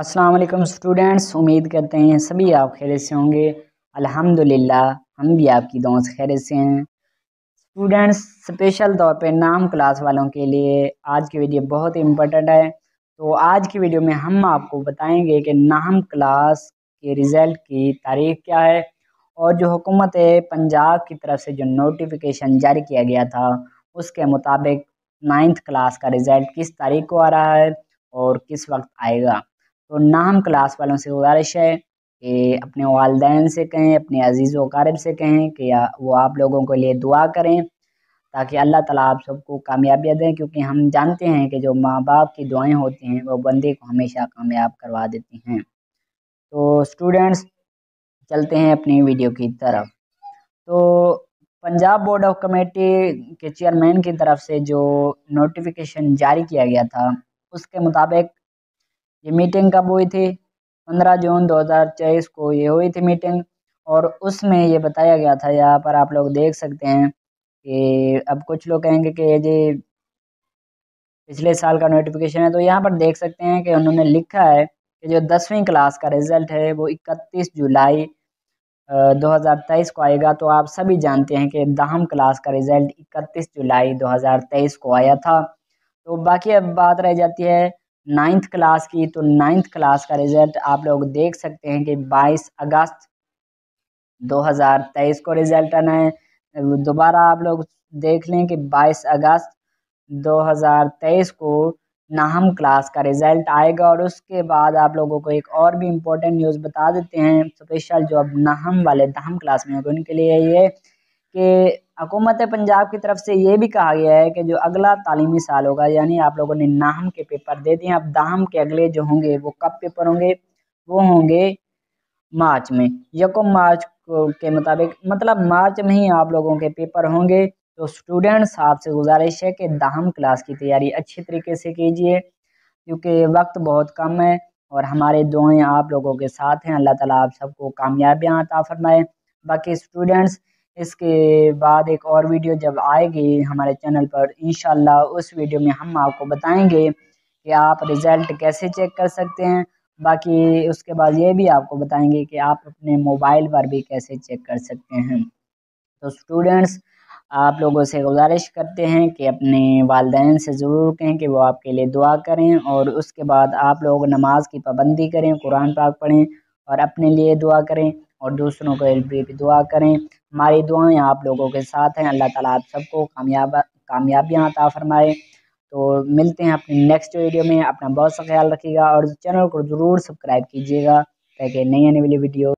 अस्सलाम वालेकुम स्टूडेंट्स उम्मीद करते हैं सभी आप खैर से होंगे अल्हम्दुलिल्लाह हम भी आपकी दुआ से खैर से हैं स्टूडेंट्स स्पेशल तौर पे नाम क्लास वालों के लिए आज की वीडियो बहुत इम्पोर्टेंट है तो आज की वीडियो में हम आपको बताएंगे कि नाम क्लास के रिज़ल्ट की तारीख क्या है और जो हुकूमत पंजाब की तरफ से जो नोटिफिकेशन जारी किया गया था उसके मुताबिक नाइन्थ क्लास का रिज़ल्ट किस तारीख को आ रहा है और किस वक्त आएगा तो ना हम क्लास वालों से गुजारिश है कि अपने वालदेन से कहें अपने अजीज़ वकारब से कहें कि वो आप लोगों के लिए दुआ करें ताकि अल्लाह ताला आप सबको कामयाबियाँ दें क्योंकि हम जानते हैं कि जो माँ बाप की दुआएं होती हैं वो बंदे को हमेशा कामयाब करवा देती हैं तो स्टूडेंट्स चलते हैं अपनी वीडियो की तरफ तो पंजाब बोर्ड ऑफ कमेटी के चेयरमैन की तरफ से जो नोटिफिकेशन जारी किया गया था उसके मुताबिक ये मीटिंग कब हुई थी पंद्रह जून 2024 को ये हुई थी मीटिंग और उसमें ये बताया गया था यहाँ पर आप लोग देख सकते हैं कि अब कुछ लोग कहेंगे कि ये जी पिछले साल का नोटिफिकेशन है तो यहाँ पर देख सकते हैं कि उन्होंने लिखा है कि जो दसवीं क्लास का रिज़ल्ट है वो इकतीस जुलाई 2023 को आएगा तो आप सभी जानते हैं कि दहम क्लास का रिज़ल्ट इकतीस जुलाई 2023 को आया था तो बाकी अब बात रह जाती है नाइन्थ क्लास की तो नाइन्थ क्लास का रिज़ल्ट आप लोग देख सकते हैं कि 22 अगस्त 2023 को रिज़ल्ट आना है दोबारा आप लोग देख लें कि 22 अगस्त 2023 को नाहम क्लास का रिज़ल्ट आएगा और उसके बाद आप लोगों को एक और भी इम्पोर्टेंट न्यूज़ बता देते हैं स्पेशल जो अब नाहम वाले दाहम क्लास में होंगे उनके लिए ये कि हकूमत पंजाब की तरफ से ये भी कहा गया है कि जो अगला तालीमी साल होगा यानी आप लोगों ने नाहम के पेपर दे दिए अब दाहम के अगले जो होंगे वो कब पेपर होंगे वो होंगे मार्च में यकम मार्च के मुताबिक मतलब मार्च में ही आप लोगों के पेपर होंगे तो स्टूडेंट्स आपसे गुजारिश है कि दाहम क्लास की तैयारी अच्छे तरीके से कीजिए क्योंकि वक्त बहुत कम है और हमारे दुआएँ आप लोगों के साथ हैं अल्लाह ताला आप सबको कामयाबियाँ अता फ़रमाए बाकी स्टूडेंट्स इसके बाद एक और वीडियो जब आएगी हमारे चैनल पर इन उस वीडियो में हम आपको बताएंगे कि आप रिज़ल्ट कैसे चेक कर सकते हैं बाकी उसके बाद ये भी आपको बताएंगे कि आप अपने मोबाइल पर भी कैसे चेक कर सकते हैं तो स्टूडेंट्स आप लोगों से गुजारिश करते हैं कि अपने वालदेन से ज़रूर कहें कि वो आपके लिए दुआ करें और उसके बाद आप लोग नमाज की पाबंदी करें कुरान पाक पढ़ें और अपने लिए दुआ करें और दूसरों के लिए भी दुआ करें हमारी दुआएं आप लोगों के साथ हैं अल्लाह ताला आप सबको कामयाब कामयाबियाँ अता फरमाए तो मिलते हैं अपने नेक्स्ट वीडियो में अपना बहुत सा ख्याल रखिएगा और चैनल को ज़रूर सब्सक्राइब कीजिएगा ताकि नई आने वाली वीडियो